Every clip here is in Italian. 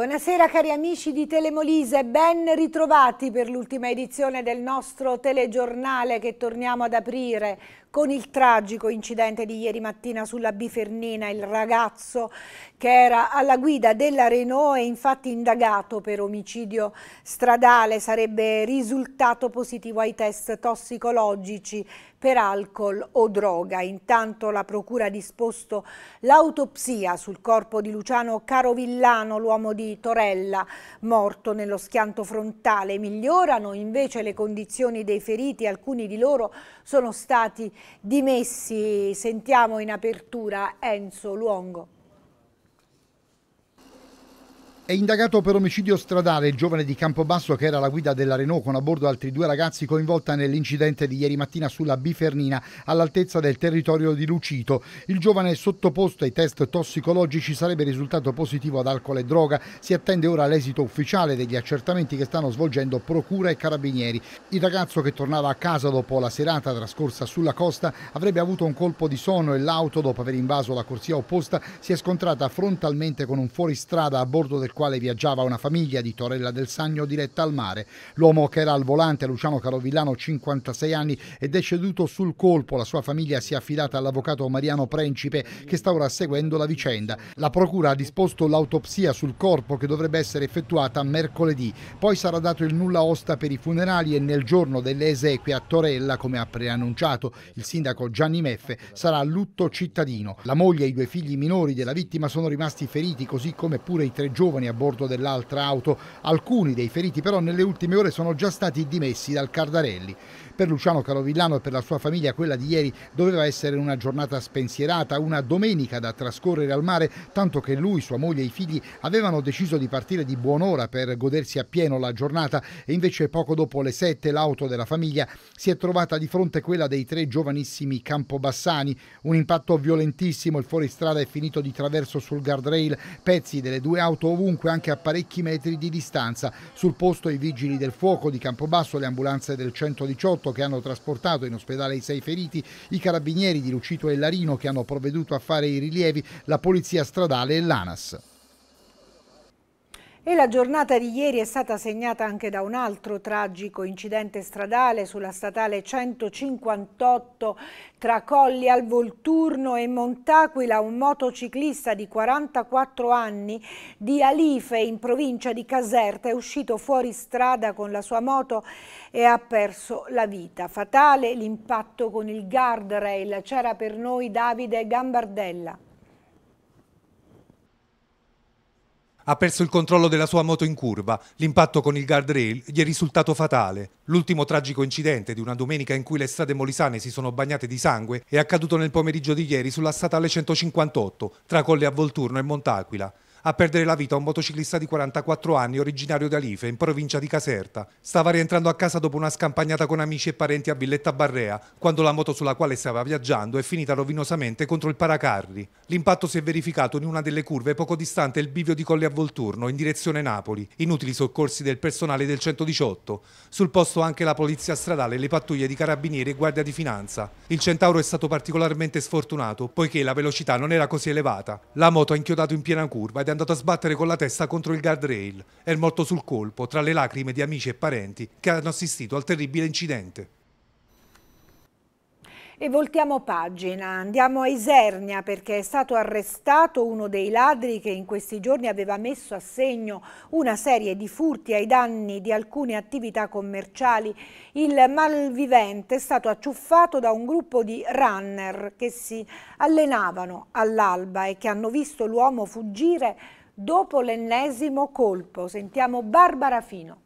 Buonasera cari amici di Telemolise, ben ritrovati per l'ultima edizione del nostro telegiornale che torniamo ad aprire con il tragico incidente di ieri mattina sulla Bifernina. Il ragazzo che era alla guida della Renault è infatti indagato per omicidio stradale, sarebbe risultato positivo ai test tossicologici per alcol o droga. Intanto la Procura ha disposto l'autopsia sul corpo di Luciano Carovillano, l'uomo di Torella, morto nello schianto frontale. Migliorano invece le condizioni dei feriti, alcuni di loro sono stati dimessi sentiamo in apertura Enzo Luongo. È indagato per omicidio stradale il giovane di Campobasso che era la guida della Renault con a bordo altri due ragazzi coinvolta nell'incidente di ieri mattina sulla Bifernina all'altezza del territorio di Lucito. Il giovane sottoposto ai test tossicologici sarebbe risultato positivo ad alcol e droga. Si attende ora l'esito ufficiale degli accertamenti che stanno svolgendo procura e carabinieri. Il ragazzo che tornava a casa dopo la serata trascorsa sulla costa avrebbe avuto un colpo di sonno e l'auto dopo aver invaso la corsia opposta si è scontrata frontalmente con un fuoristrada a bordo del quale viaggiava una famiglia di Torella del Sagno diretta al mare. L'uomo che era al volante, Luciano Carovillano, 56 anni, è deceduto sul colpo. La sua famiglia si è affidata all'avvocato Mariano Principe che sta ora seguendo la vicenda. La procura ha disposto l'autopsia sul corpo che dovrebbe essere effettuata mercoledì. Poi sarà dato il nulla osta per i funerali e nel giorno delle esequie a Torella, come ha preannunciato il sindaco Gianni Meffe, sarà a lutto cittadino. La moglie e i due figli minori della vittima sono rimasti feriti, così come pure i tre giovani giovani a bordo dell'altra auto. Alcuni dei feriti però nelle ultime ore sono già stati dimessi dal Cardarelli. Per Luciano Calovillano e per la sua famiglia quella di ieri doveva essere una giornata spensierata, una domenica da trascorrere al mare, tanto che lui, sua moglie e i figli avevano deciso di partire di buon'ora per godersi appieno la giornata e invece poco dopo le sette l'auto della famiglia si è trovata di fronte a quella dei tre giovanissimi Campobassani. Un impatto violentissimo, il fuoristrada è finito di traverso sul guardrail, pezzi delle due auto ovunque, anche a parecchi metri di distanza. Sul posto i vigili del fuoco di Campobasso, le ambulanze del 118, morto che hanno trasportato in ospedale i sei feriti, i carabinieri di Lucito e Larino che hanno provveduto a fare i rilievi, la polizia stradale e l'ANAS. E la giornata di ieri è stata segnata anche da un altro tragico incidente stradale sulla statale 158 tra Colli al Volturno e Montaquila, un motociclista di 44 anni di Alife in provincia di Caserta è uscito fuori strada con la sua moto e ha perso la vita. Fatale l'impatto con il guardrail. C'era per noi Davide Gambardella. Ha perso il controllo della sua moto in curva, l'impatto con il guardrail gli è risultato fatale. L'ultimo tragico incidente di una domenica in cui le strade molisane si sono bagnate di sangue è accaduto nel pomeriggio di ieri sulla statale 158 tra Colle a Volturno e Montaquila a perdere la vita un motociclista di 44 anni originario di Alife, in provincia di Caserta. Stava rientrando a casa dopo una scampagnata con amici e parenti a Villetta Barrea, quando la moto sulla quale stava viaggiando è finita rovinosamente contro il paracarri. L'impatto si è verificato in una delle curve poco distante il bivio di Colle a Volturno, in direzione Napoli. Inutili soccorsi del personale del 118. Sul posto anche la polizia stradale, le pattuglie di carabinieri e guardia di finanza. Il Centauro è stato particolarmente sfortunato, poiché la velocità non era così elevata. La moto ha inchiodato in piena curva ed è andato a sbattere con la testa contro il guardrail. È morto sul colpo, tra le lacrime di amici e parenti che hanno assistito al terribile incidente. E voltiamo pagina, andiamo a Isernia perché è stato arrestato uno dei ladri che in questi giorni aveva messo a segno una serie di furti ai danni di alcune attività commerciali. Il malvivente è stato acciuffato da un gruppo di runner che si allenavano all'alba e che hanno visto l'uomo fuggire dopo l'ennesimo colpo. Sentiamo Barbara Fino.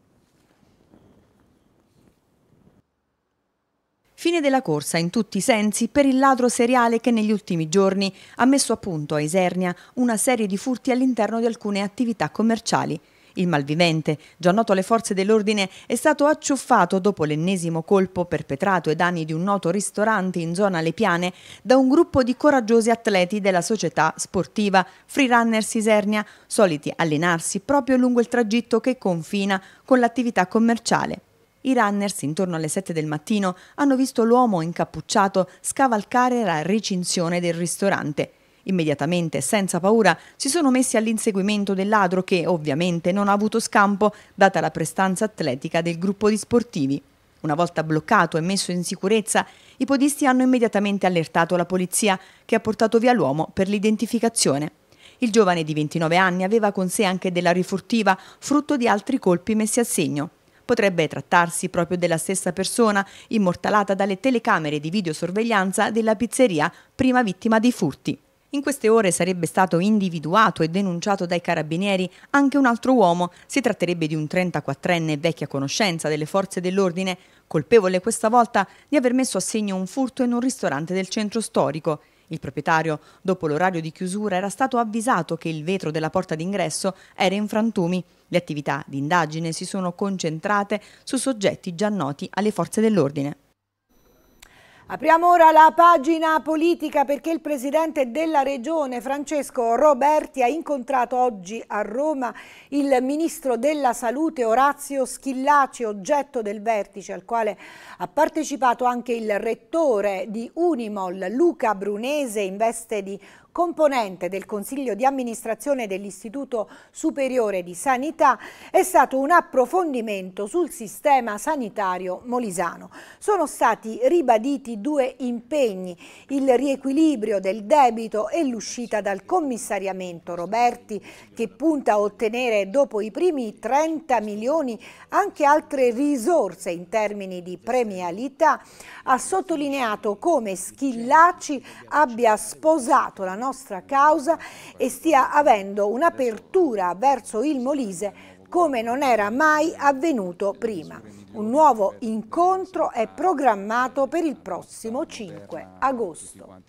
Fine della corsa in tutti i sensi per il ladro seriale che negli ultimi giorni ha messo a punto a Isernia una serie di furti all'interno di alcune attività commerciali. Il malvivente, già noto alle forze dell'ordine, è stato acciuffato dopo l'ennesimo colpo perpetrato ai danni di un noto ristorante in zona Le Piane da un gruppo di coraggiosi atleti della società sportiva Freerunner Sisernia, soliti allenarsi proprio lungo il tragitto che confina con l'attività commerciale. I runners, intorno alle 7 del mattino, hanno visto l'uomo incappucciato scavalcare la recinzione del ristorante. Immediatamente, senza paura, si sono messi all'inseguimento del ladro che, ovviamente, non ha avuto scampo, data la prestanza atletica del gruppo di sportivi. Una volta bloccato e messo in sicurezza, i podisti hanno immediatamente allertato la polizia, che ha portato via l'uomo per l'identificazione. Il giovane di 29 anni aveva con sé anche della rifurtiva, frutto di altri colpi messi a segno. Potrebbe trattarsi proprio della stessa persona immortalata dalle telecamere di videosorveglianza della pizzeria, prima vittima dei furti. In queste ore sarebbe stato individuato e denunciato dai carabinieri anche un altro uomo. Si tratterebbe di un 34enne vecchia conoscenza delle forze dell'ordine, colpevole questa volta di aver messo a segno un furto in un ristorante del centro storico. Il proprietario, dopo l'orario di chiusura, era stato avvisato che il vetro della porta d'ingresso era in frantumi. Le attività di indagine si sono concentrate su soggetti già noti alle forze dell'ordine. Apriamo ora la pagina politica perché il presidente della regione Francesco Roberti ha incontrato oggi a Roma il ministro della salute Orazio Schillaci, oggetto del vertice al quale ha partecipato anche il rettore di Unimol Luca Brunese in veste di componente del Consiglio di amministrazione dell'Istituto Superiore di Sanità, è stato un approfondimento sul sistema sanitario molisano. Sono stati ribaditi due impegni, il riequilibrio del debito e l'uscita dal commissariamento Roberti che punta a ottenere dopo i primi 30 milioni anche altre risorse in termini di premialità, ha sottolineato come Schillaci abbia sposato la nostra nostra causa e stia avendo un'apertura verso il Molise come non era mai avvenuto prima. Un nuovo incontro è programmato per il prossimo 5 agosto.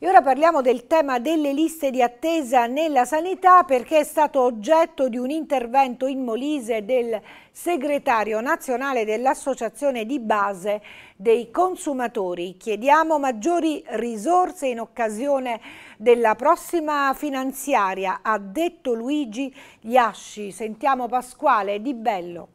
E ora parliamo del tema delle liste di attesa nella sanità perché è stato oggetto di un intervento in Molise del segretario nazionale dell'Associazione di base dei consumatori. Chiediamo maggiori risorse in occasione della prossima finanziaria, ha detto Luigi Iasci. Sentiamo Pasquale Di Bello.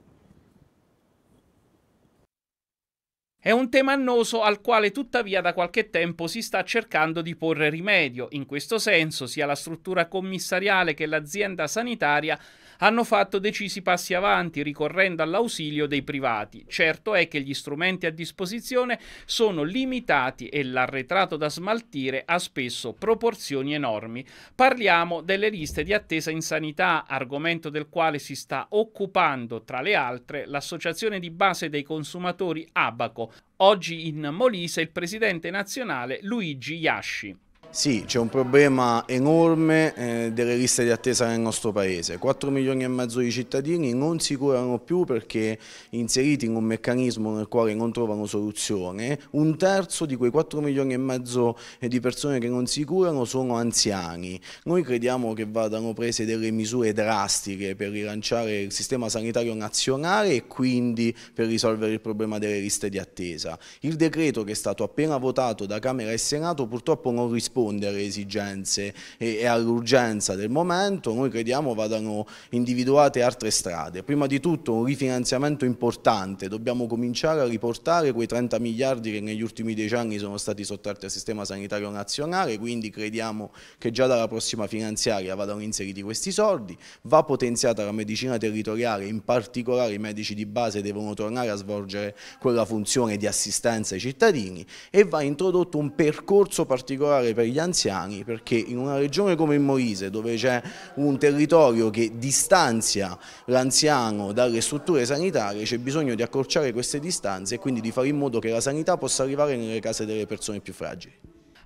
È un tema annoso al quale tuttavia da qualche tempo si sta cercando di porre rimedio. In questo senso sia la struttura commissariale che l'azienda sanitaria hanno fatto decisi passi avanti ricorrendo all'ausilio dei privati. Certo è che gli strumenti a disposizione sono limitati e l'arretrato da smaltire ha spesso proporzioni enormi. Parliamo delle liste di attesa in sanità, argomento del quale si sta occupando, tra le altre, l'associazione di base dei consumatori Abaco, oggi in Molise il presidente nazionale Luigi Yasci. Sì, c'è un problema enorme eh, delle liste di attesa nel nostro paese. 4 milioni e mezzo di cittadini non si curano più perché inseriti in un meccanismo nel quale non trovano soluzione. Un terzo di quei 4 milioni e mezzo eh, di persone che non si curano sono anziani. Noi crediamo che vadano prese delle misure drastiche per rilanciare il sistema sanitario nazionale e quindi per risolvere il problema delle liste di attesa. Il decreto che è stato appena votato da Camera e Senato purtroppo non risponde rispondere alle esigenze e, e all'urgenza del momento, noi crediamo vadano individuate altre strade. Prima di tutto un rifinanziamento importante, dobbiamo cominciare a riportare quei 30 miliardi che negli ultimi dieci anni sono stati sottratti al sistema sanitario nazionale, quindi crediamo che già dalla prossima finanziaria vadano inseriti questi soldi, va potenziata la medicina territoriale, in particolare i medici di base devono tornare a svolgere quella funzione di assistenza ai cittadini e va introdotto un percorso particolare per gli gli anziani perché in una regione come il Molise dove c'è un territorio che distanzia l'anziano dalle strutture sanitarie c'è bisogno di accorciare queste distanze e quindi di fare in modo che la sanità possa arrivare nelle case delle persone più fragili.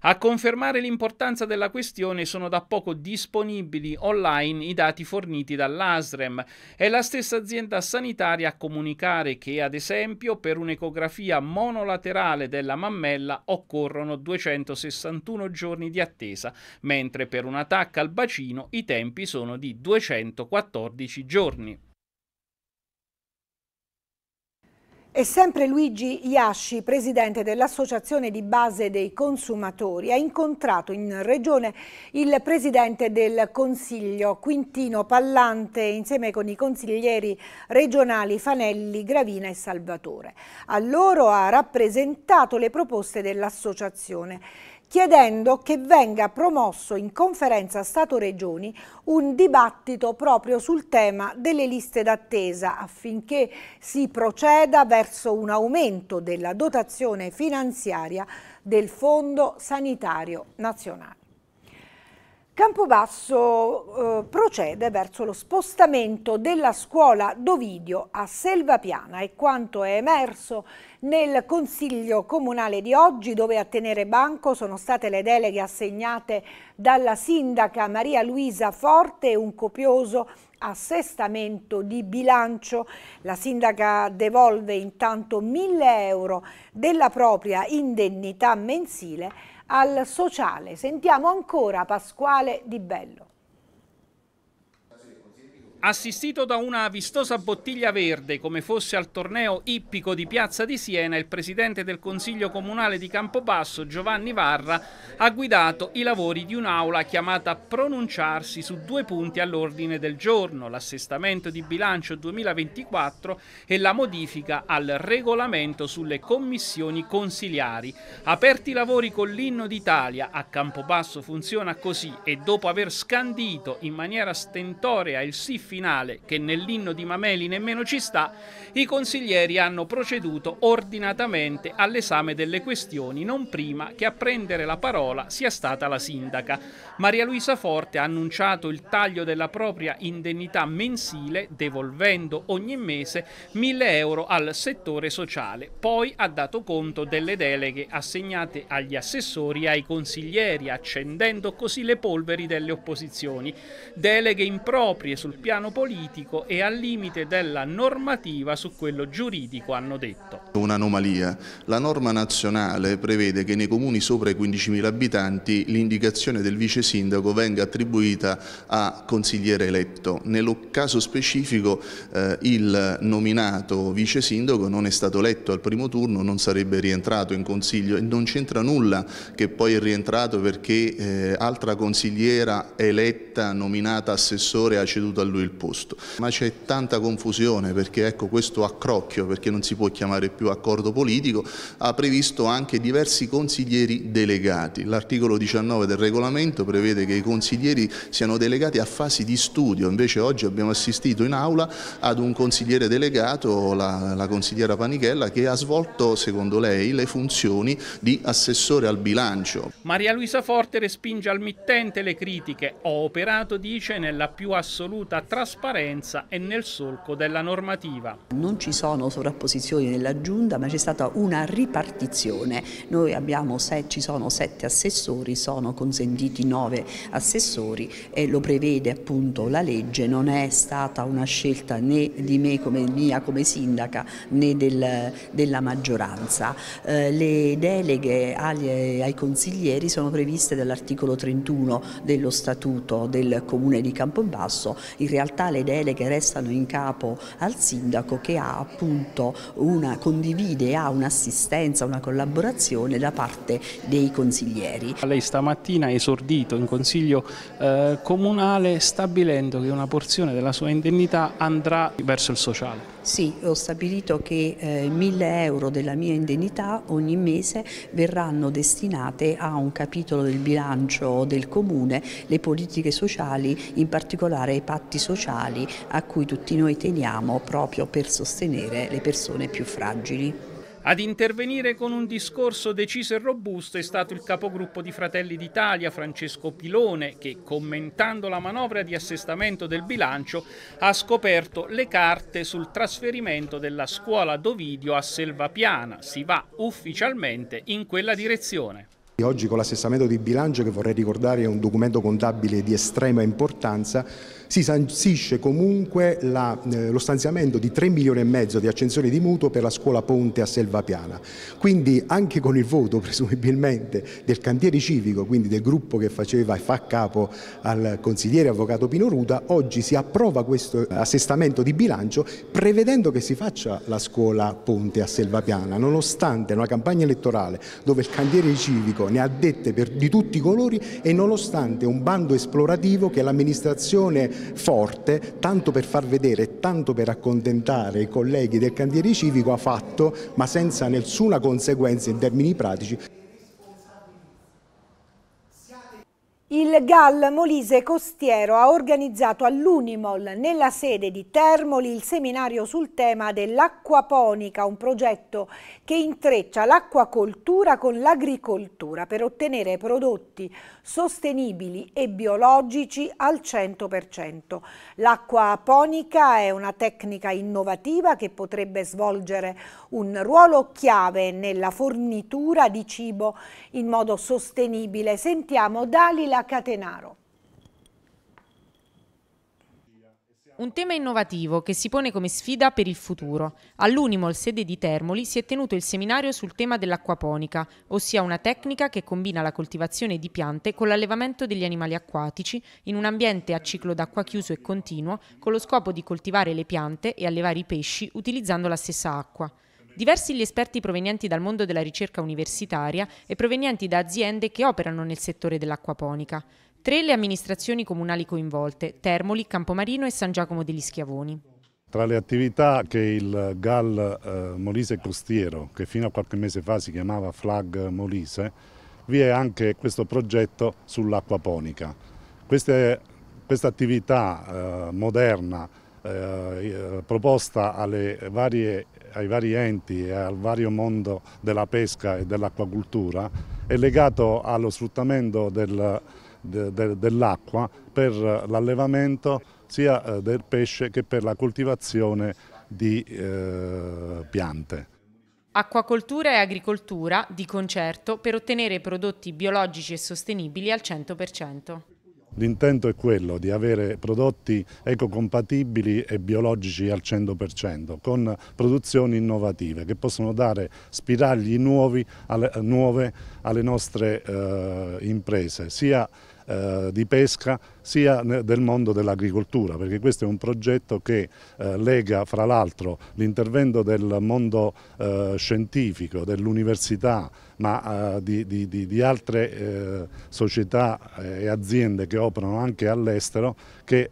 A confermare l'importanza della questione sono da poco disponibili online i dati forniti dall'ASREM. È la stessa azienda sanitaria a comunicare che, ad esempio, per un'ecografia monolaterale della mammella occorrono 261 giorni di attesa, mentre per un'attacca al bacino i tempi sono di 214 giorni. E sempre Luigi Iasci, presidente dell'Associazione di Base dei Consumatori, ha incontrato in Regione il presidente del Consiglio Quintino Pallante insieme con i consiglieri regionali Fanelli, Gravina e Salvatore. A loro ha rappresentato le proposte dell'Associazione chiedendo che venga promosso in conferenza Stato-Regioni un dibattito proprio sul tema delle liste d'attesa affinché si proceda verso un aumento della dotazione finanziaria del Fondo Sanitario Nazionale. Campobasso eh, procede verso lo spostamento della scuola Dovidio a Selvapiana e quanto è emerso nel Consiglio Comunale di oggi dove a tenere banco sono state le deleghe assegnate dalla sindaca Maria Luisa Forte e un copioso assestamento di bilancio. La sindaca devolve intanto 1000 euro della propria indennità mensile al sociale. Sentiamo ancora Pasquale Di Bello. Assistito da una vistosa bottiglia verde, come fosse al torneo ippico di Piazza di Siena, il presidente del Consiglio Comunale di Campobasso, Giovanni Varra, ha guidato i lavori di un'aula chiamata a pronunciarsi su due punti all'ordine del giorno, l'assestamento di bilancio 2024 e la modifica al regolamento sulle commissioni consiliari. Aperti i lavori con l'inno d'Italia, a Campobasso funziona così e dopo aver scandito in maniera stentorea il sifo finale, che nell'inno di Mameli nemmeno ci sta, i consiglieri hanno proceduto ordinatamente all'esame delle questioni non prima che a prendere la parola sia stata la sindaca. Maria Luisa Forte ha annunciato il taglio della propria indennità mensile devolvendo ogni mese 1000 euro al settore sociale. Poi ha dato conto delle deleghe assegnate agli assessori e ai consiglieri, accendendo così le polveri delle opposizioni. Deleghe improprie sul piano piano politico e al limite della normativa su quello giuridico, hanno detto. Un'anomalia. La norma nazionale prevede che nei comuni sopra i 15.000 abitanti l'indicazione del vice sindaco venga attribuita a consigliere eletto. Nello caso specifico eh, il nominato vice sindaco non è stato eletto al primo turno, non sarebbe rientrato in consiglio e non c'entra nulla che poi è rientrato perché eh, altra consigliera eletta, nominata assessore, ha ceduto a lui il posto. Ma c'è tanta confusione perché ecco, questo accrocchio, perché non si può chiamare più accordo politico, ha previsto anche diversi consiglieri delegati. L'articolo 19 del regolamento prevede che i consiglieri siano delegati a fasi di studio, invece oggi abbiamo assistito in aula ad un consigliere delegato, la, la consigliera Panichella, che ha svolto, secondo lei, le funzioni di assessore al bilancio. Maria Luisa Forte respinge al mittente le critiche. Ho operato, dice, nella più assoluta trasparenza trasparenza e nel solco della normativa. Non ci sono sovrapposizioni nella giunta ma c'è stata una ripartizione. Noi abbiamo, se ci sono sette assessori, sono consentiti nove assessori e lo prevede appunto la legge, non è stata una scelta né di me come mia come sindaca né del, della maggioranza. Eh, le deleghe agli, ai consiglieri sono previste dall'articolo 31 dello statuto del comune di Campobasso, in realtà realtà le deleghe restano in capo al sindaco che ha appunto una, condivide, ha un'assistenza, una collaborazione da parte dei consiglieri. Lei stamattina ha esordito in consiglio eh, comunale stabilendo che una porzione della sua indennità andrà verso il sociale. Sì, ho stabilito che eh, 1000 euro della mia indennità ogni mese verranno destinate a un capitolo del bilancio del comune, le politiche sociali, in particolare i patti sociali sociali a cui tutti noi teniamo proprio per sostenere le persone più fragili. Ad intervenire con un discorso deciso e robusto è stato il capogruppo di Fratelli d'Italia, Francesco Pilone, che commentando la manovra di assestamento del bilancio ha scoperto le carte sul trasferimento della scuola Dovidio a Selvapiana. Si va ufficialmente in quella direzione. Oggi con l'assestamento di bilancio, che vorrei ricordare è un documento contabile di estrema importanza, si sanzisce comunque la, eh, lo stanziamento di 3 milioni e mezzo di accensioni di mutuo per la scuola Ponte a Selvapiana. Quindi anche con il voto presumibilmente del cantiere civico, quindi del gruppo che faceva e fa capo al consigliere avvocato Pino Ruta, oggi si approva questo assestamento di bilancio prevedendo che si faccia la scuola Ponte a Selvapiana, nonostante una campagna elettorale dove il cantiere civico ne ha dette per, di tutti i colori e nonostante un bando esplorativo che l'amministrazione forte, tanto per far vedere, tanto per accontentare i colleghi del cantiere civico ha fatto, ma senza nessuna conseguenza in termini pratici. Il GAL Molise Costiero ha organizzato all'Unimol, nella sede di Termoli, il seminario sul tema dell'acquaponica, un progetto che intreccia l'acquacoltura con l'agricoltura per ottenere prodotti sostenibili e biologici al 100%. L'acquaponica è una tecnica innovativa che potrebbe svolgere un ruolo chiave nella fornitura di cibo in modo sostenibile. Sentiamo Dalila Giulia Catenaro. Un tema innovativo che si pone come sfida per il futuro. All'Unimol sede di Termoli si è tenuto il seminario sul tema dell'acquaponica, ossia una tecnica che combina la coltivazione di piante con l'allevamento degli animali acquatici in un ambiente a ciclo d'acqua chiuso e continuo, con lo scopo di coltivare le piante e allevare i pesci utilizzando la stessa acqua. Diversi gli esperti provenienti dal mondo della ricerca universitaria e provenienti da aziende che operano nel settore dell'acquaponica. Tre le amministrazioni comunali coinvolte, Termoli, Campomarino e San Giacomo degli Schiavoni. Tra le attività che il GAL eh, Molise Costiero, che fino a qualche mese fa si chiamava FLAG Molise, vi è anche questo progetto sull'acquaponica. Questa attività eh, moderna eh, eh proposta alle varie ai vari enti e al vario mondo della pesca e dell'acquacultura è legato allo sfruttamento del, de, de, dell'acqua per l'allevamento sia eh, del pesce che per la coltivazione di eh, piante. Acquacoltura e agricoltura di concerto per ottenere prodotti biologici e sostenibili al 100%. L'intento è quello di avere prodotti ecocompatibili e biologici al 100%, con produzioni innovative che possono dare spiragli nuovi alle, nuove alle nostre eh, imprese, sia eh, di pesca sia del mondo dell'agricoltura, perché questo è un progetto che eh, lega fra l'altro l'intervento del mondo eh, scientifico, dell'università, ma eh, di, di, di, altre eh, società e aziende che operano anche all'estero, che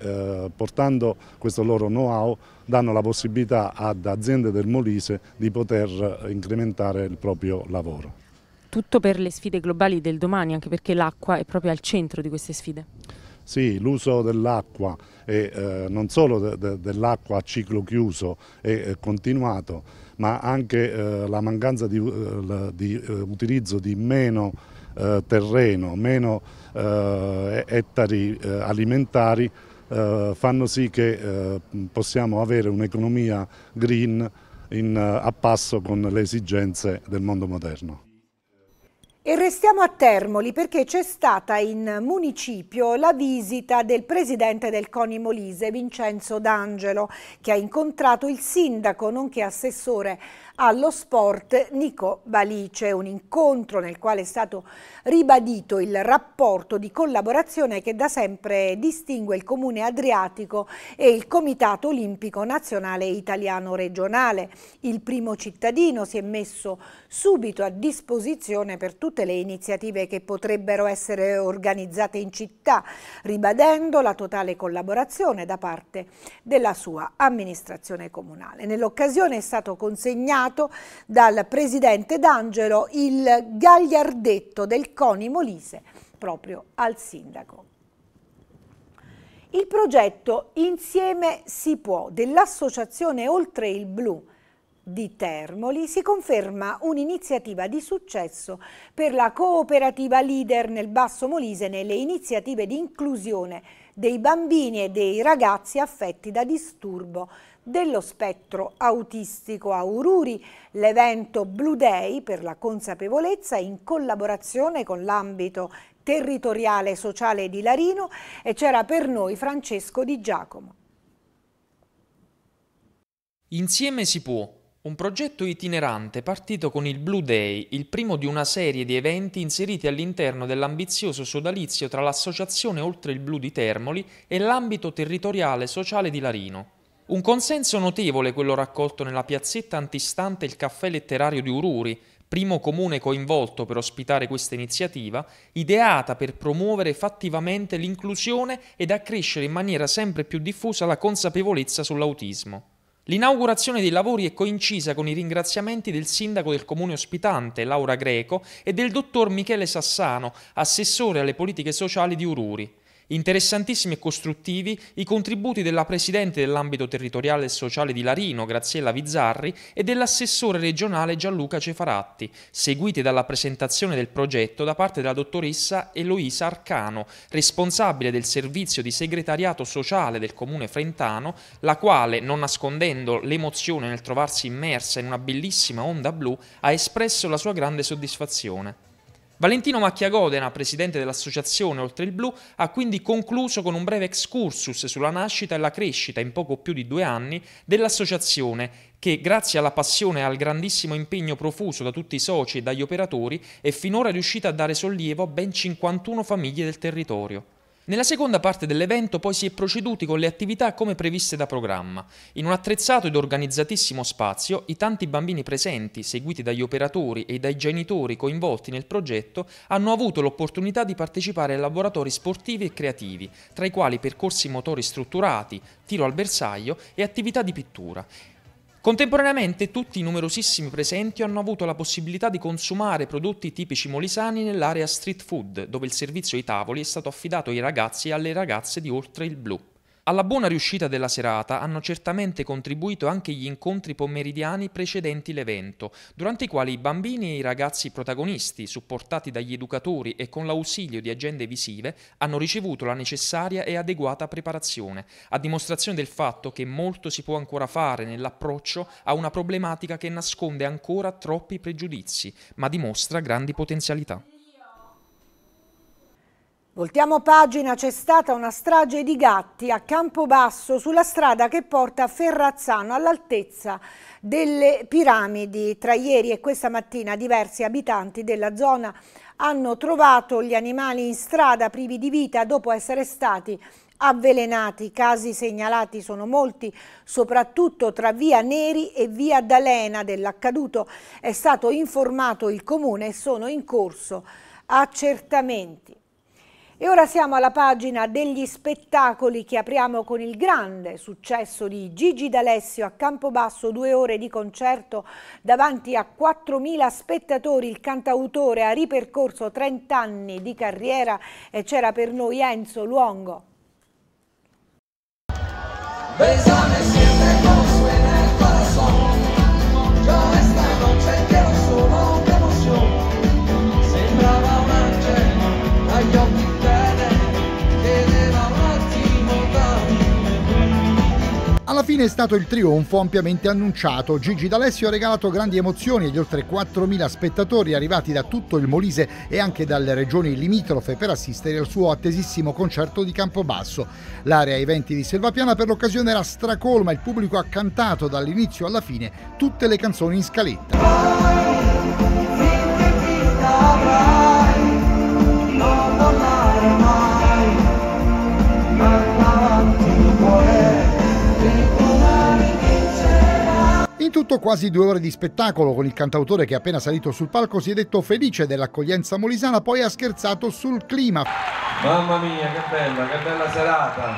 portando questo loro know-how danno la possibilità ad aziende del Molise di poter incrementare il proprio lavoro soprattutto per le sfide globali del domani, anche perché l'acqua è proprio al centro di queste sfide. Sì, l'uso dell'acqua e eh, non solo de, de, dell'acqua a ciclo chiuso e eh, continuato, ma anche eh, la mancanza di, eh, di eh, utilizzo di meno terreno, meno ettari alimentari fanno sì che possiamo avere un'economia green in, a passo con le esigenze del mondo moderno. E restiamo a Termoli perché c'è stata in municipio la visita del presidente del CONI Molise, Vincenzo D'Angelo, che ha incontrato il sindaco nonché assessore allo sport Nico Balice, un incontro nel quale è stato ribadito il rapporto di collaborazione che da sempre distingue il Comune Adriatico e il Comitato Olimpico Nazionale Italiano Regionale. Il primo cittadino si è messo subito a disposizione per tutte le iniziative che potrebbero essere organizzate in città, ribadendo la totale collaborazione da parte della sua amministrazione comunale. Nell'occasione è stato consegnato nominato dal presidente D'Angelo il gagliardetto del CONI Molise proprio al sindaco. Il progetto Insieme si può dell'associazione Oltre il Blu di Termoli si conferma un'iniziativa di successo per la cooperativa leader nel Basso Molise nelle iniziative di inclusione dei bambini e dei ragazzi affetti da disturbo dello spettro autistico Aururi, l'evento Blue Day per la consapevolezza in collaborazione con l'ambito territoriale sociale di Larino e c'era per noi Francesco Di Giacomo. Insieme si può, un progetto itinerante partito con il Blue Day, il primo di una serie di eventi inseriti all'interno dell'ambizioso sodalizio tra l'associazione Oltre il Blu di Termoli e l'ambito territoriale sociale di Larino. Un consenso notevole quello raccolto nella piazzetta antistante il caffè letterario di Ururi, primo comune coinvolto per ospitare questa iniziativa, ideata per promuovere fattivamente l'inclusione ed accrescere in maniera sempre più diffusa la consapevolezza sull'autismo. L'inaugurazione dei lavori è coincisa con i ringraziamenti del sindaco del comune ospitante, Laura Greco, e del dottor Michele Sassano, assessore alle politiche sociali di Ururi. Interessantissimi e costruttivi i contributi della Presidente dell'ambito territoriale e sociale di Larino, Graziella Vizzarri, e dell'assessore regionale Gianluca Cefaratti, seguiti dalla presentazione del progetto da parte della dottoressa Eloisa Arcano, responsabile del servizio di segretariato sociale del comune frentano, la quale, non nascondendo l'emozione nel trovarsi immersa in una bellissima onda blu, ha espresso la sua grande soddisfazione. Valentino Macchiagodena, presidente dell'associazione Oltre il Blu, ha quindi concluso con un breve excursus sulla nascita e la crescita in poco più di due anni dell'associazione che grazie alla passione e al grandissimo impegno profuso da tutti i soci e dagli operatori è finora riuscita a dare sollievo a ben 51 famiglie del territorio. Nella seconda parte dell'evento poi si è proceduti con le attività come previste da programma. In un attrezzato ed organizzatissimo spazio, i tanti bambini presenti, seguiti dagli operatori e dai genitori coinvolti nel progetto, hanno avuto l'opportunità di partecipare a laboratori sportivi e creativi, tra i quali percorsi motori strutturati, tiro al bersaglio e attività di pittura. Contemporaneamente tutti i numerosissimi presenti hanno avuto la possibilità di consumare prodotti tipici molisani nell'area street food, dove il servizio ai tavoli è stato affidato ai ragazzi e alle ragazze di Oltre il Blu. Alla buona riuscita della serata hanno certamente contribuito anche gli incontri pomeridiani precedenti l'evento, durante i quali i bambini e i ragazzi protagonisti, supportati dagli educatori e con l'ausilio di agende visive, hanno ricevuto la necessaria e adeguata preparazione, a dimostrazione del fatto che molto si può ancora fare nell'approccio a una problematica che nasconde ancora troppi pregiudizi, ma dimostra grandi potenzialità. Voltiamo pagina, c'è stata una strage di gatti a Campobasso sulla strada che porta a Ferrazzano all'altezza delle piramidi. Tra ieri e questa mattina diversi abitanti della zona hanno trovato gli animali in strada privi di vita dopo essere stati avvelenati. I casi segnalati sono molti, soprattutto tra Via Neri e Via D'Alena. Dell'accaduto è stato informato il comune e sono in corso accertamenti. E ora siamo alla pagina degli spettacoli che apriamo con il grande successo di Gigi D'Alessio a Campobasso, due ore di concerto davanti a 4.000 spettatori. Il cantautore ha ripercorso 30 anni di carriera e c'era per noi Enzo Luongo. Besame siempre con fine è stato il trionfo ampiamente annunciato. Gigi D'Alessio ha regalato grandi emozioni agli oltre 4.000 spettatori arrivati da tutto il Molise e anche dalle regioni limitrofe per assistere al suo attesissimo concerto di Campobasso. L'area eventi di Selvapiana per l'occasione era stracolma, il pubblico ha cantato dall'inizio alla fine tutte le canzoni in scaletta. In tutto quasi due ore di spettacolo con il cantautore che appena salito sul palco si è detto felice dell'accoglienza molisana, poi ha scherzato sul clima. Mamma mia, che bella, che bella serata.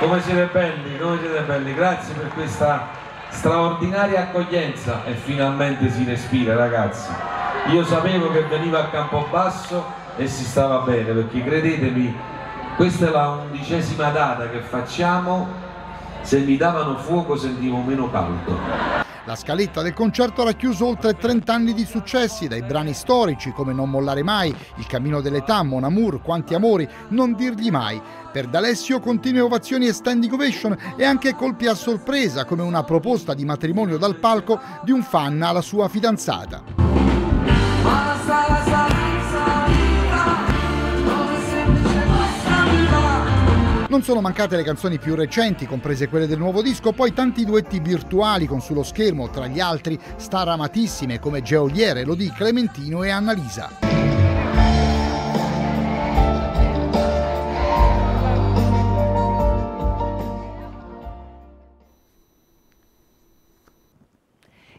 Come siete belli, come siete belli. Grazie per questa straordinaria accoglienza e finalmente si respira, ragazzi. Io sapevo che veniva a Campobasso e si stava bene perché credetemi, questa è la undicesima data che facciamo se mi davano fuoco sentivo meno caldo. La scaletta del concerto ha racchiuso oltre 30 anni di successi, dai brani storici come Non mollare mai, Il cammino dell'età, Mon amour, Quanti amori, Non dirgli mai. Per D'Alessio continue ovazioni e standing ovation e anche colpi a sorpresa come una proposta di matrimonio dal palco di un fan alla sua fidanzata. Non sono mancate le canzoni più recenti, comprese quelle del nuovo disco, poi tanti duetti virtuali con sullo schermo, tra gli altri star amatissime come Geoliere, Lodi, Clementino e Annalisa.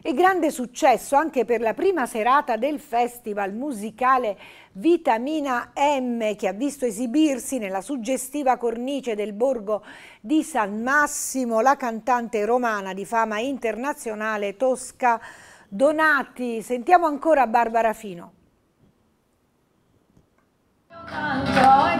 E grande successo anche per la prima serata del festival musicale Vitamina M che ha visto esibirsi nella suggestiva cornice del borgo di San Massimo la cantante romana di fama internazionale Tosca Donati. Sentiamo ancora Barbara Fino. Canto,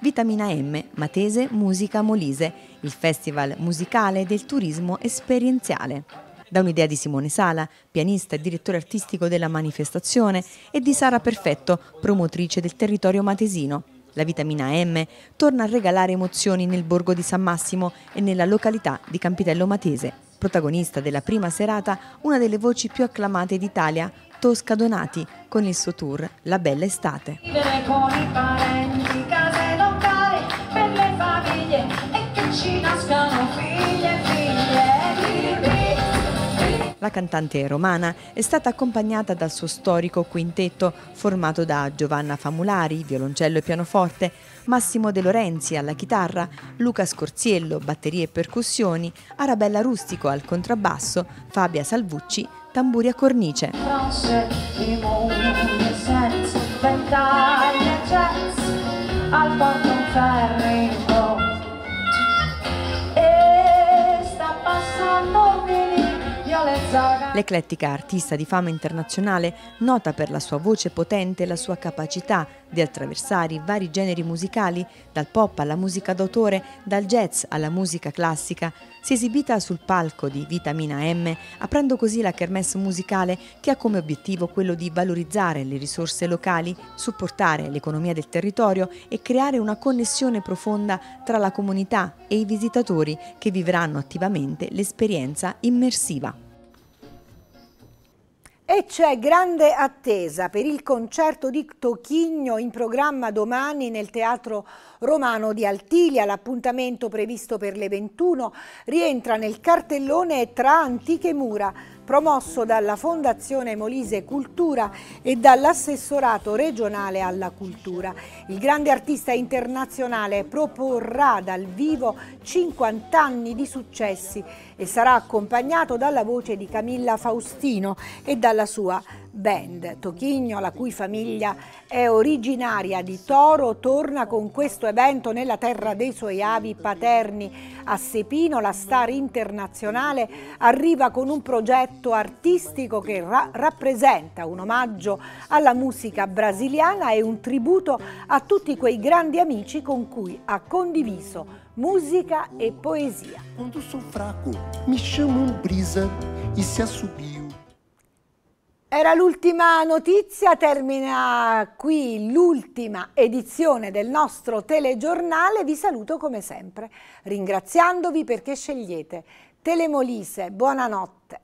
Vitamina M, Matese Musica Molise, il festival musicale del turismo esperienziale. Da un'idea di Simone Sala, pianista e direttore artistico della manifestazione, e di Sara Perfetto, promotrice del territorio matesino. La vitamina M torna a regalare emozioni nel borgo di San Massimo e nella località di Campitello Matese. Protagonista della prima serata, una delle voci più acclamate d'Italia, Tosca Donati, con il suo tour La Bella Estate. Con i parenti, La cantante romana è stata accompagnata dal suo storico quintetto formato da Giovanna Famulari, violoncello e pianoforte, Massimo De Lorenzi alla chitarra, Luca Scorziello, batterie e percussioni, Arabella Rustico al contrabbasso, Fabia Salvucci, tamburi a cornice. France, L'eclettica artista di fama internazionale, nota per la sua voce potente e la sua capacità di attraversare i vari generi musicali, dal pop alla musica d'autore, dal jazz alla musica classica, si è esibita sul palco di Vitamina M, aprendo così la kermesse musicale che ha come obiettivo quello di valorizzare le risorse locali, supportare l'economia del territorio e creare una connessione profonda tra la comunità e i visitatori che vivranno attivamente l'esperienza immersiva. E c'è grande attesa per il concerto di Tocchigno in programma domani nel Teatro Romano di Altilia. L'appuntamento previsto per le 21 rientra nel cartellone tra antiche mura promosso dalla Fondazione Molise Cultura e dall'assessorato regionale alla cultura. Il grande artista internazionale proporrà dal vivo 50 anni di successi e sarà accompagnato dalla voce di Camilla Faustino e dalla sua Band. Tochigno, la cui famiglia è originaria di Toro, torna con questo evento nella terra dei suoi avi paterni. A Sepino la star internazionale arriva con un progetto artistico che ra rappresenta un omaggio alla musica brasiliana e un tributo a tutti quei grandi amici con cui ha condiviso musica e poesia. Quando sono fraco, mi chiamo um brisa e se assobio era l'ultima notizia, termina qui l'ultima edizione del nostro telegiornale. Vi saluto come sempre, ringraziandovi perché scegliete Telemolise. Buonanotte.